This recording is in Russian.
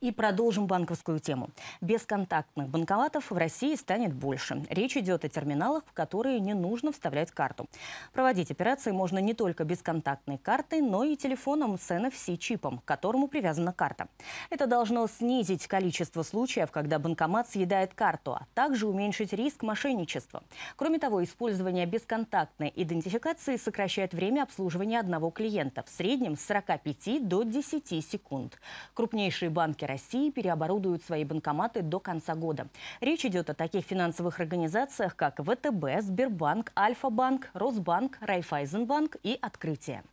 И продолжим банковскую тему. Бесконтактных банкоматов в России станет больше. Речь идет о терминалах, в которые не нужно вставлять карту. Проводить операции можно не только бесконтактной картой, но и телефоном с NFC-чипом, к которому привязана карта. Это должно снизить количество случаев, когда банкомат съедает карту, а также уменьшить риск мошенничества. Кроме того, использование бесконтактной идентификации сокращает время обслуживания одного клиента в среднем с 45 до 10 секунд. Крупнейшие банки России переоборудуют свои банкоматы до конца года. Речь идет о таких финансовых организациях, как ВТБ, Сбербанк, Альфа-банк, Росбанк, Райфайзенбанк и Открытие.